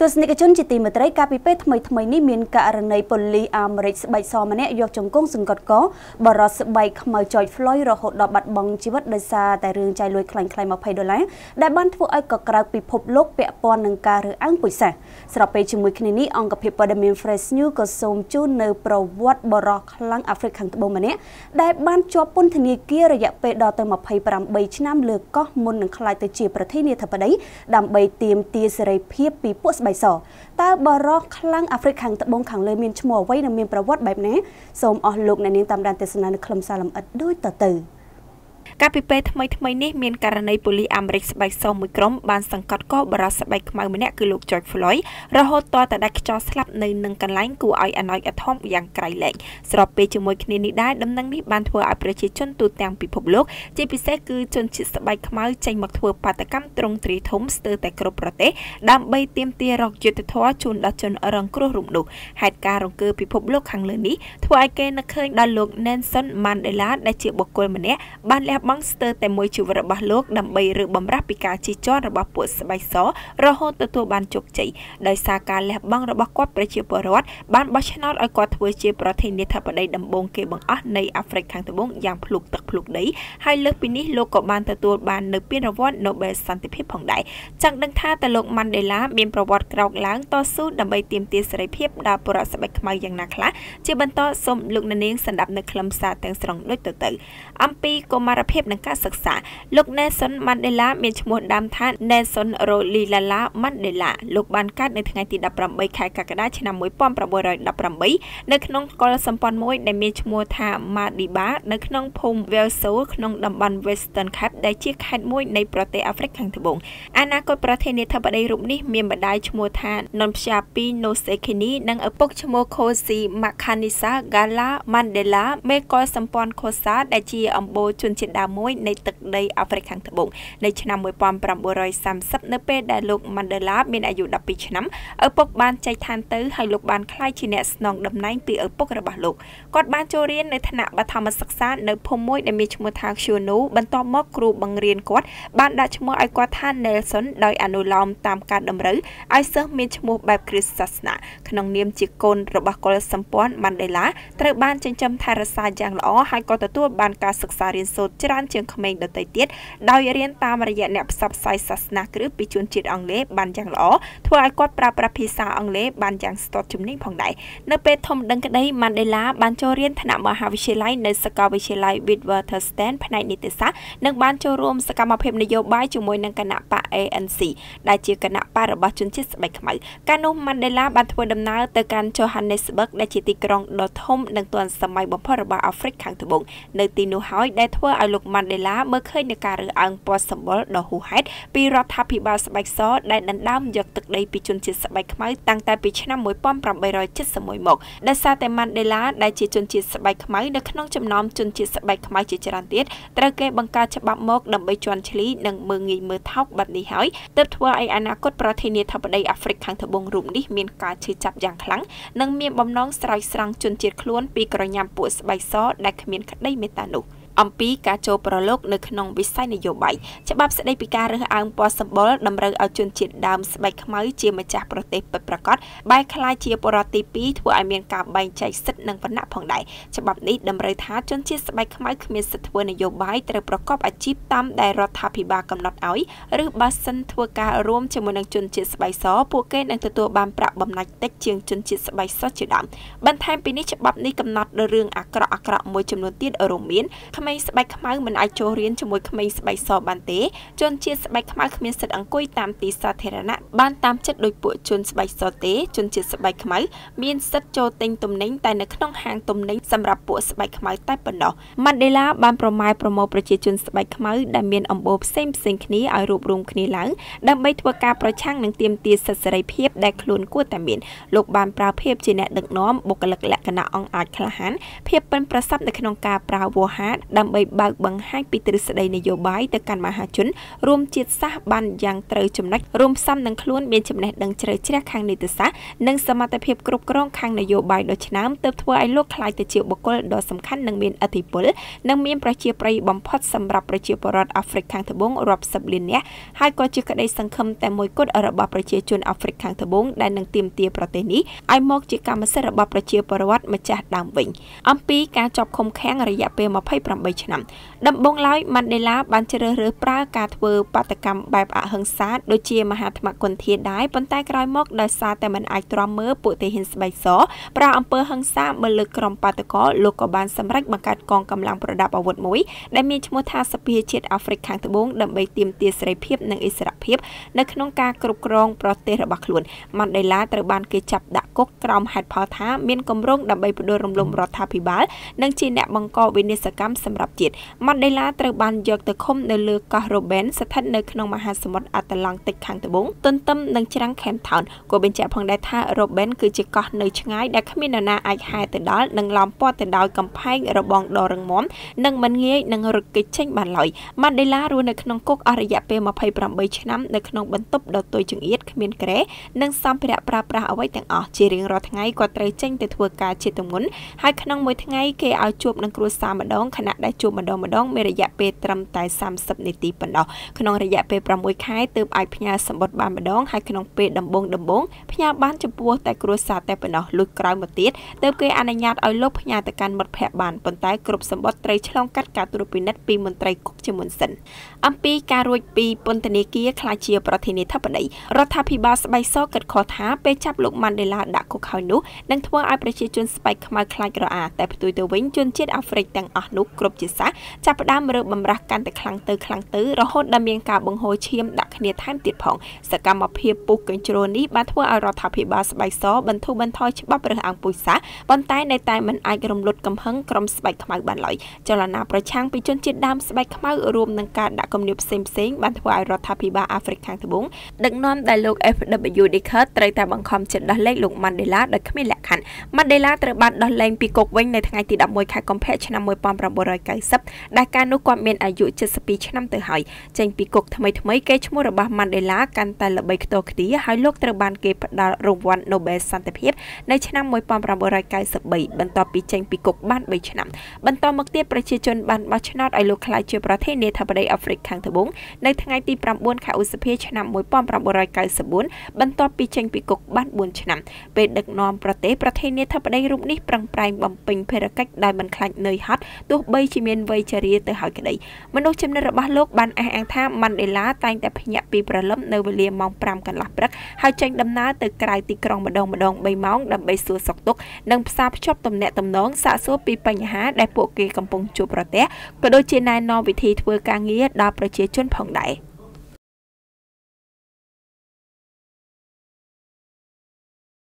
ទស្សនិកជនជាទីមេត្រីការពីពេលថ្មីថ្មីនេះមានករណីប៉ូលីសអាមេរិកស្បែកសម្នាក់យកចង្គង់សង្កត់កបរិសស្បែកខ្មៅចុច Floyd រហូតដល់បាត់បង់ជីវិតដោយសារតែរឿងចាយលួយខ្លាំងៗ20ដុល្លារដែលបានធ្វើឲ្យកក្រើកពិភពលោកពាក់ព័ន្ធនឹងការរើអើងពុយសាសស្របពេលជាមួយគ្នានេះអង្គភាពព័ត៌មាន Fresh News ក៏សូមជូននៅប្រវត្តិបរិសខ្លាំងអាហ្វ្រិកខាងត្បូងម្នាក់ដែលបានជាប់ពន្ធនាគាររយៈពេលដល់ទៅ28ឆ្នាំលើកោះមុននឹងក្លាយទៅជាប្រធានាធិបតីដើម្បីទាមទារសេរីភាពពីពួកស្បែកបៃសតើបរោះខ្លាំងអាហ្វ្រិកខាងត្បូងខាងលើមានឈ្មោះអ្វីនិងមានប្រវត្តិបែបណាសូមអស់លោកអ្នកនាងតាមដានទស្សនានៅក្នុងសារលំអិតដូចតទៅ។កាលពីពេលថ្មីថ្មីនេះមានករណីប៉ូលីសអាមេរិកស្បែកសមួយក្រុមបានសង្កត់កោបរិសស្បែកខ្មៅម្នាក់គឺលោក George Floyd រហូតតតែដាច់ខ្យល់ស្លាប់នៅនឹងកន្លែងគួរឲ្យអាណោចអាធំយ៉ាងក្រៃលែងស្របពេលជាមួយគ្នានេះដែរដំណឹងនេះបានធ្វើឲ្យប្រជាជនទូទាំងពិភពលោកជាពិសេសគឺជនជាតិស្បែកខ្មៅចេញមកធ្វើបាតកម្មត្រង់ទ្រីធំស្ទើរតែគ្រប់ប្រទេសដើម្បីទាមទាររកយុត្តិធម៌ជូនដល់ជនរងគ្រោះរំនោះហេតុការណ៍រង្គើពិភពលោកខាងលើនេះធ្វើឲ្យគេនឹកឃើញដល់លោក Nelson Mandela ដែលជាបុគ្គលម្នាក់បានលះបង់ស្ទើរតែមួយជីវិតរបស់លោកដើម្បីរើបំរាស់ពីការជិះជាន់របស់ពួកស្បៃសរហូតទទួលបានជោគជ័យដោយសារការលះបង់របស់គាត់ប្រជាពលរដ្ឋបានបោះឆ្នោតឲ្យគាត់ធ្វើជាប្រធានាធិបតីដំបូងគេបង្អស់នៃអាហ្វ្រិកខាងត្បូងយ៉ាងភ្លុកទឹកភ្លុកដីហើយលើសពីនេះលោកក៏បានទទួលបាននៅពានរង្វាន់ Nobel សន្តិភាពផងដែរចង់ដឹងថាតើលោក Mandela មានប្រវត្តិក្រោកឡើងតស៊ូដើម្បីទាមទារសេរីភាពដល់ប្រជាស្បែកខ្មៅយ៉ាងណាខ្លះជាបន្តសូមលោកនាងសម្ដាប់នៅខ្លឹមសារទាំងស្រុងដូចតទៅអំពីកុមារភាពនិងការសិក្សាលោក Nelson Mandela មានឈ្មោះដើមថា Nelson Rolilala Mandela លោកបានកើតនៅថ្ងៃទី18ខែកក្កដាឆ្នាំ1918នៅក្នុងកុលសម្ព័ន្ធមួយដែលមានឈ្មោះថា Madiba នៅក្នុងភូមិ Welso ក្នុងតំបន់ Western Cape ដែលជាខេត្តមួយនៃប្រទេសអាហ្វ្រិកខាងត្បូងអនាគតប្រធានាធិបតីរូបនេះមានម្ដាយឈ្មោះថា Nonpshapi Nosekini និងឪពុកឈ្មោះ Khosi Makhanisa Gala Mandela មេកុលសម្ព័ន្ធ Khosa ដែលជាអម្បូរជនជាតិដាលមួយនៃទឹកដីអាហ្វ្រិកខាងត្បូងនៅឆ្នាំ1930នៅពេលដែលលោក Mandela មានអាយុ12ឆ្នាំឪពុកបានចែកឋានទៅហើយលោកបានក្លាយជាអ្នកស្នងតំណែងពីឪពុករបស់លោកគាត់បានចូលរៀននៅថ្នាក់បឋមសិក្សានៅភូមិមួយដែលមានឈ្មោះថា Xunu បន្ទាប់មកគ្រូបង្រៀនគាត់បានដាក់ឈ្មោះឲ្យគាត់ថា Nelson ដោយអនុលោមតាមការតម្រូវឲ្យសិស្សមានឈ្មោះបែបគ្រីស្ទសាសនាក្នុងនាមជាកូនរបស់កុលសម្ព័ន្ធ Mandela ត្រូវបានចិញ្ចឹមថែរក្សាយ៉ាងល្អហើយក៏ទទួលបានការសិក្សារៀនសូត្រច្រើនជាងក្មេងដទៃទៀតដោយរៀនតាមរយៈអ្នកផ្សព្វផ្សាយសាសនាគ្រឹះពីជនជាតិអង់គ្លេសបានយ៉ាងល្អធ្វើឲ្យគាត់ប្រើប្រាស់ភាសាអង់គ្លេសបានយ៉ាងស្ទាត់ជំនាញផងដែរនៅពេលធំដឹងក្តី Mandela បានចូលរៀនថ្នាក់មហាវិទ្យាល័យនៅសាកលវិទ្យាល័យ Witwatersrand ផ្នែកនីតិសាស្ត្រនិងបានចូលរួមសកម្មភាពនយោបាយជាមួយនឹងគណៈបក ANC ដែលជាគណៈបករបស់ជនជាតិស្បែកខ្មៅកាលនោះ Mandela បានធ្វើដំណើរទៅកាន់ Johannesburg ដែលជាទីក្រុងដ៏ធំនិងទាន់សម័យបំផុតរបស់អាហ្វ្រិកខាងត្បូងនៅទីនោះហើយដែលធ្វើឲ្យឲ្យលោកម៉ាន់ដេឡាមើលឃើញនឹងការរើសអើងពណ៌សម្បុរដ៏ហួសហេតុពីរដ្ឋាភិបាលស្បែកសដែលដណ្ដើមយកទឹកដីពីជនជាតិស្បែកខ្មៅតាំងតែពីឆ្នាំ1871មកដោយសារតែម៉ាន់ដេឡាដែលជាជនជាតិស្បែកខ្មៅនៅក្នុងចំណោមជនជាតិស្បែកខ្មៅជាច្រើនទៀតត្រូវគេបង្កើតច្បាប់មកដើម្បីជន់ឈ្លីនិងមើងងាយមើលថោកបែបនេះហើយទើបធ្វើឲ្យអនាគតប្រធានាធិបតីអាហ្វ្រិកខាងត្បូងរូបនេះមានការឈឺចាប់យ៉ាងខ្លាំងនិងមានបំណងស្រោចស្រង់ជនជាតិខ្លួន ពីក្រញាំពួកស្បែកសដែលគ្មានក្តីមេត្តានោះ។អំពីការចូលប្រឡូកនៅក្នុងវិស័យនយោបាយច្បាប់ស្តីពីការរើសអើងពណ៌សម្បុរតម្រូវឲ្យជនជាតិដើមស្បែកខ្មៅជាម្ចាស់ប្រទេសពិតប្រាកដបែរខ្លាយជាបរតទី2ធ្វើឲ្យមានការបែងចែកសិទ្ធិនិងវណ្ណៈផងដែរច្បាប់នេះតម្រូវថាជនជាតិស្បែកខ្មៅគ្មានសិទ្ធិធ្វើនយោបាយត្រូវប្រកបអាជីពតាមដែលរដ្ឋាភិបាលកំណត់ឲ្យឬបើសិនធ្វើការរួមជាមួយនឹងជនជាតិស្បែកសពួកគេនឹងទទួលបានប្រាក់បំណាច់តិចជាងជនជាតិស្បែកសជាដើមបន្ថែមពីនេះច្បាប់នេះកំណត់លើរឿងអាក្រក់អាក្រក់មួយចំនួនទៀតរួមមានខ្ក្មេងស្បែកខ្មៅមិនអាចចូលរៀនជាមួយក្មេងស្បែកសបានទេជនជាតិស្បែកខ្មៅគ្មានសិទ្ធិអង្គុយតាមទីសាធារណៈបានតាមចិត្តដោយពួកជនស្បែកសទេជនជាតិស្បែកខ្មៅមានសិទ្ធិចូលទិញទំនិញតែនៅក្នុងហាងទំនិញសម្រាប់ពួកស្បែកខ្មៅតែប៉ុណ្ណោះម៉ាន់ដេឡាបានប្រម៉ែប្រមូលប្រជាជនស្បែកខ្មៅដែលមានអំបូរផ្សេងផ្សេងគ្នាឲ្យរួបរวมគ្នាឡើងដើម្បីធ្វើការប្រឆាំងនឹងទាមទារសិទ្ធិសេរីភាពដែលខ្លួនគួរតែមានលោកបានប្រើភាពជាអ្នកដឹកនាំបុគ្គលិកលក្ខណៈអង្គអាចក្លាហាន ភាពប៉ិនប្រសប់នៅក្នុងការប្រើវោហារដើម្បីបើកបង្ហាញពីទ្រឹស្ដីនយោបាយទៅកាន់មហាជនរួមជាតិសាសបានយ៉ាងត្រូវចំណុចរួមផ្សំនឹងខ្លួនមានចំណេះដឹងជ្រៅជ្រះខាងនីតិសាស្ត្រនិងសមត្ថភាពគ្រប់គ្រងខាងនយោបាយដ៏ឆ្នើមទើបធ្វើឲ្យលោកក្លាយទៅជាបុគ្គលដ៏សំខាន់និងមានឥទ្ធិពលនិងមានប្រជាប្រិយបំផុតសម្រាប់ប្រជាពលរដ្ឋអាហ្វ្រិកខាងត្បូងរាប់សិបលាននាក់ហើយក៏ជាក្តីសង្ឃឹមតែមួយគត់របស់ប្រជាជនអាហ្វ្រិកខាងត្បូងដែលនឹងទាមទារប្រទេសនេះឲ្យមកជាកម្មសិទ្ធិរបស់ប្រជាពលរដ្ឋម្ចាស់ដើមវិញអំពីការជាប់ឃុំឃាំងរយៈពេល28 3ឆ្នាំដំបូងឡើយម៉ាន់ដេឡាបានជ្រើសរើសប្រើការធ្វើបាតកម្មបែបអហិង្សាដូចជាមហាត្មគុនធាដែរប៉ុន្តែក្រោយមកដោយសារតែមិនអាចទ្រាំមើលពួកទាហានស្បែកសប្រើអំពើហិង្សាមើលលើក្រុមបាតកោលោកក៏បានសម្រេចបង្កើតកងកម្លាំងប្រដាប់អាវុធមួយដែលមានឈ្មោះថាសភាជាតិអាហ្វ្រិកខាងត្បូងដើម្បីទាមទារសេរីភាពនិងឥស្សរភាពនៅក្នុងការគ្រប់គ្រងប្រទេសរបស់ខ្លួនម៉ាន់ដេឡាត្រូវបានគេចាប់ដាក់គុកក្រោមហេតុផលថាមានគម្រោងដើម្បីផ្ដួលរំលំរដ្ឋាភិបាល និងជាអ្នកបង្កវិនាសកម្មសម្រាប់ជាតិម៉ាន់ដេឡាត្រូវបានយកទៅឃុំនៅលើកោះរ៉ូបេនស្ថិតនៅក្នុងមហាសមុទ្រអាត្លង់តិកខាងត្បូងទន្ទឹមនឹងច្រាំងខេមថោនក៏បញ្ជាក់ផងដែរថារ៉ូបេនគឺជាកោះនៅឆ្ងាយដែលគ្មាននរណាអាចហែទៅដល់និងឡោមព័ទ្ធទៅដោយកំផែងរបងដ៏រឹងមាំនិងមិនងាយនឹងរត់គេចចេញបានឡើយម៉ាន់ដេឡារស់នៅក្នុងគុកអស់រយៈពេល28ឆ្នាំនៅក្នុងបន្ទប់ដ៏ទុយចង្អៀតគ្មានក្រែនិងសម្ភារៈប្រើប្រាស់អ្វីទាំងអស់ជាជារៀងរាល់ថ្ងៃគាត់ត្រូវចេញទៅធ្វើការជាទម្ងន់ហើយក្នុងមួយថ្ងៃគេឲ្យជួបនឹងគ្រួសារម្ដងខណៈដែលជួបម្ដងម្ដងមានរយៈពេលត្រឹមតែ30នាទីប៉ុណ្ណោះក្នុងរយៈពេល6ខែទើបអាចផ្ញើសម្បត្តិបានម្ដងហើយក្នុងពេលដំបូងដំបូងផ្ញើបានចំពោះតែគ្រួសារតែប៉ុណ្ណោះលុះក្រោយមកទៀតទើបគេអនុញ្ញាតឲ្យលោកផ្ញើទៅកាន់មិត្តភ័ក្តិបានប៉ុន្តែគ្រប់សម្បត្តិត្រូវឆ្លងកាត់ការត្រួតពិនិត្យពីមន្ត្រីគុកជាមុនសិនអំពីការរួចពីពន្ធនាគារខ្លាចជាប្រធានាធិបតីរដ្ឋាភិបាលស្បៃសរកិតខុសថាពេលចាប់លោកម៉ាន់ដេឡាដាក់គុកហើយនោះនឹងធ្វើឲ្យប្រជាជនស្បែកខ្មៅខ្លាចក្រអាតែផ្ទុយទៅវិញជនជាតិអាហ្វ្រិកទាំងអស់នោះគ្រប់ជាសាសចាប់ផ្ដើមរើបំរាស់កាន់តែខ្លាំងទៅខ្លាំងទៅរហូតដល់មានការបង្ហូរឈាមដាក់គ្នាថែមទៀតផងសកម្មភាពពុះកញ្ជ្រោលនេះបានធ្វើឲ្យរដ្ឋាភិបាលស្បែកសបន្ធូរបន្ថយច្បាប់រើសអើងពូជសាសប៉ុន្តែនៅតែមិនអាចរំលត់កំហឹងក្រុមស្បែកខ្មៅបានឡើយចលនាប្រឆាំងពីជនជាតិដើមស្បែកខ្មៅរួមនឹងការដាក់គំនាបផ្សេងផ្សេងបានធ្វើឲ្យរដ្ឋាភិបាលអាហ្វ្រិកខាងត្បូងដឹកនាំដោយលោក FW Dickert ត្រូវតែបង្ខំចិត្តដោះលែងលោកម៉ាន់ដេឡាដោយគ្មានលខាន់ម៉ាដេឡាត្រូវបានដោះលែងពីគុកវិញនៅថ្ងៃទី11ខែកុម្ភៈឆ្នាំ1990ដែលកាលនោះគាត់មានអាយុ72ឆ្នាំទៅហើយចេញពីគុកថ្មីថ្មីគេឈ្មោះរបស់ម៉ាដេឡាកាន់តែល្បីខ្ទរខ្ទាហើយលោកត្រូវបានគេផ្តល់រង្វាន់ Nobel សន្តិភាពនៅឆ្នាំ1993បន្ទាប់ពីចេញពីគុកបាន3ឆ្នាំបន្តមកទៀតប្រជាជនបានបោះឆ្នោតឲ្យលោកក្លាយជាប្រធានាធិបតីអាហ្វ្រិកខាងត្បូងនៅថ្ងៃទី9ខែឧសភាឆ្នាំ1994បន្ទាប់ពីចេញពីគុកបាន4ឆ្នាំពេលដឹកនាំប្រទេសប្រធានាធិបតីរូបនេះប្រឹងប្រែងបំពេញភារកិច្ចដោយមិនខ្លាចនឿយហត់ទោះបីជាមានវ័យជរាទៅហើយក្តីមនុស្សចំណិតរបស់លោកបានអះអាងថាម៉ាន់ដេឡាតែងតែភ្ញាក់ពីប្រលឹមនៅវេលាម៉ោង5កន្លះព្រឹកហើយចេញដំណើរទៅក្រៅទីក្រុងម្ដងម្ដង3ម៉ោងដើម្បីសួរសុខទុក្ខនិងផ្សារភ្ជាប់ទំនាក់ទំនងសាកសួរពីបញ្ហាដែលពួកគេកំពុងជួបប្រទះក៏ដូចជាណែនាំវិធីធ្វើការងារដល់ប្រជាជនផងដែរ។